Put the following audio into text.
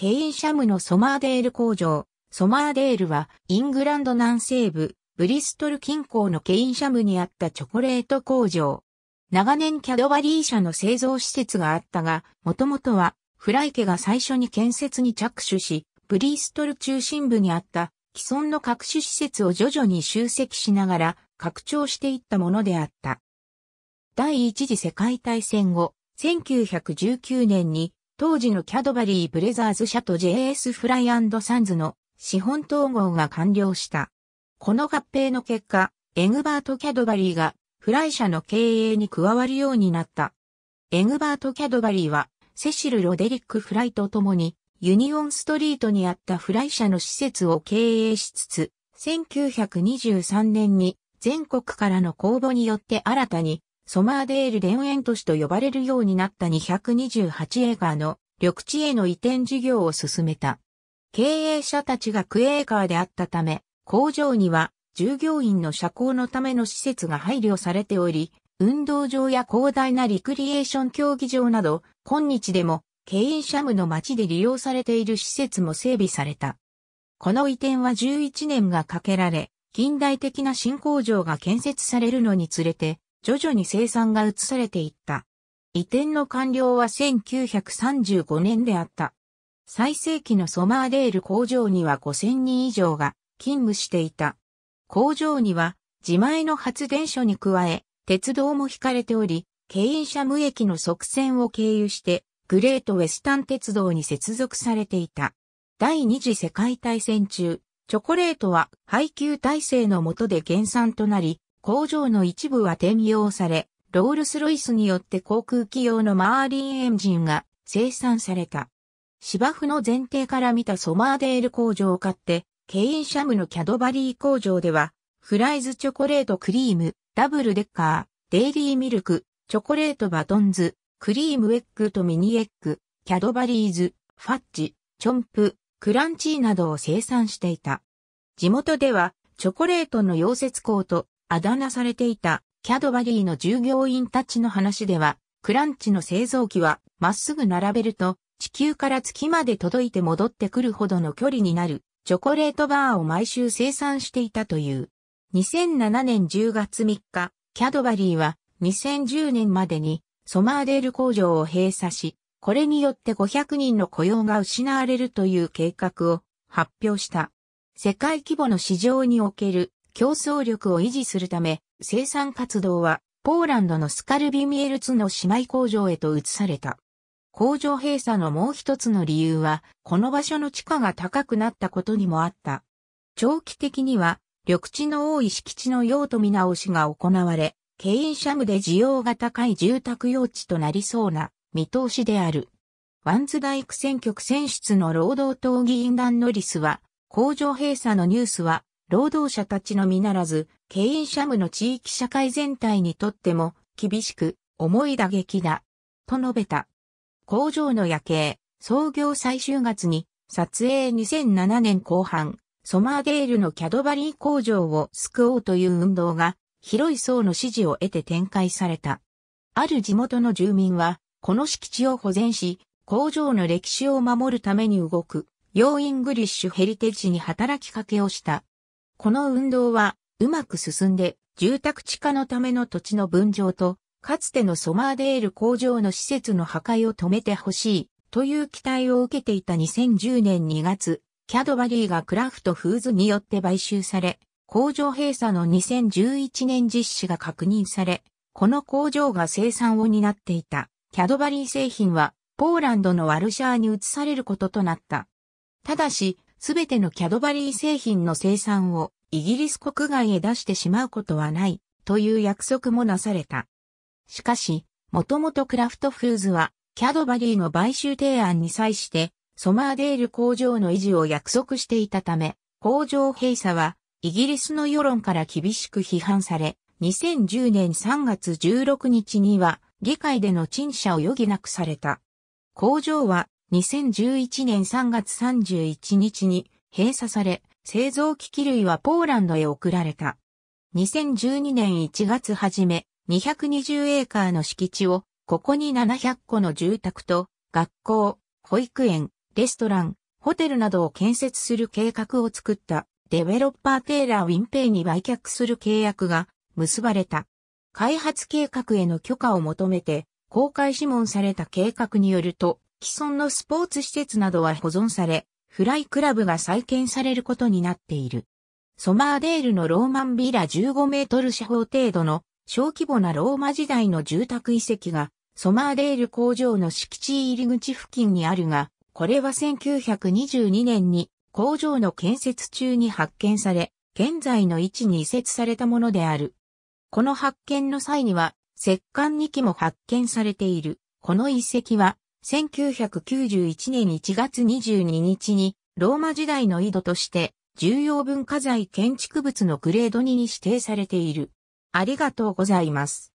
ケインシャムのソマーデール工場。ソマーデールはイングランド南西部ブリストル近郊のケインシャムにあったチョコレート工場。長年キャドバリー社の製造施設があったが、もともとはフライ家が最初に建設に着手し、ブリストル中心部にあった既存の各種施設を徐々に集積しながら拡張していったものであった。第一次世界大戦後、1919年に当時のキャドバリー・ブレザーズ社と JS フライサンズの資本統合が完了した。この合併の結果、エグバート・キャドバリーがフライ社の経営に加わるようになった。エグバート・キャドバリーはセシル・ロデリック・フライと共にユニオンストリートにあったフライ社の施設を経営しつつ、1923年に全国からの公募によって新たにソマーデール田園都市と呼ばれるようになった228エーカーの緑地への移転事業を進めた。経営者たちがクエーカーであったため、工場には従業員の社交のための施設が配慮されており、運動場や広大なリクリエーション競技場など、今日でも、ケインシャムの街で利用されている施設も整備された。この移転は11年がかけられ、近代的な新工場が建設されるのにつれて、徐々に生産が移されていった。移転の完了は1935年であった。最盛期のソマーデール工場には5000人以上が勤務していた。工場には自前の発電所に加え、鉄道も引かれており、経営者無益の側線を経由して、グレートウェスタン鉄道に接続されていた。第二次世界大戦中、チョコレートは配給体制の下で減産となり、工場の一部は転用され、ロールスロイスによって航空機用のマーリンエンジンが生産された。芝生の前提から見たソマーデール工場を買って、ケインシャムのキャドバリー工場では、フライズチョコレートクリーム、ダブルデッカー、デイリーミルク、チョコレートバトンズ、クリームエッグとミニエッグ、キャドバリーズ、ファッジ、チョンプ、クランチーなどを生産していた。地元では、チョコレートの溶接工とあだ名されていたキャドバリーの従業員たちの話では、クランチの製造機はまっすぐ並べると地球から月まで届いて戻ってくるほどの距離になるチョコレートバーを毎週生産していたという。2007年10月3日、キャドバリーは2010年までにソマーデール工場を閉鎖し、これによって500人の雇用が失われるという計画を発表した。世界規模の市場における競争力を維持するため、生産活動はポーランドのスカルビミエルツの姉妹工場へと移された。工場閉鎖のもう一つの理由は、この場所の地価が高くなったことにもあった。長期的には、緑地の多い敷地の用途見直しが行われ、ケインシャムで需要が高い住宅用地となりそうな見通しである。ワンズダイク選挙区選出の労働党議員団ノリスは、工場閉鎖のニュースは労働者たちのみならず、ケインシャムの地域社会全体にとっても、厳しく、重い打撃だ。と述べた。工場の夜景、創業最終月に、撮影2007年後半、ソマーデールのキャドバリー工場を救おうという運動が、広い層の支持を得て展開された。ある地元の住民は、この敷地を保全し、工場の歴史を守るために動く、ヨーイングリッシュヘリテージに働きかけをした。この運動は、うまく進んで、住宅地化のための土地の分譲と、かつてのソマーデール工場の施設の破壊を止めてほしい、という期待を受けていた2010年2月、キャドバリーがクラフトフーズによって買収され、工場閉鎖の2011年実施が確認され、この工場が生産を担っていた、キャドバリー製品は、ポーランドのワルシャーに移されることとなった。ただし、すべてのキャドバリー製品の生産をイギリス国外へ出してしまうことはない、という約束もなされた。しかし、もともとクラフトフーズは、キャドバリーの買収提案に際して、ソマーデール工場の維持を約束していたため、工場閉鎖は、イギリスの世論から厳しく批判され、2010年3月16日には、議会での陳謝を余儀なくされた。工場は2011年3月31日に閉鎖され、製造機器類はポーランドへ送られた。2012年1月初め、220エーカーの敷地を、ここに700個の住宅と、学校、保育園、レストラン、ホテルなどを建設する計画を作ったデベロッパーテイラー・ウィンペイに売却する契約が結ばれた。開発計画への許可を求めて公開諮問された計画によると既存のスポーツ施設などは保存され、フライクラブが再建されることになっている。ソマーデールのローマンビラ15メートル四方程度の小規模なローマ時代の住宅遺跡がソマーデール工場の敷地入り口付近にあるが、これは1922年に工場の建設中に発見され、現在の位置に移設されたものである。この発見の際には、石棺2基も発見されている。この遺跡は、1991年1月22日に、ローマ時代の井戸として、重要文化財建築物のグレード2に指定されている。ありがとうございます。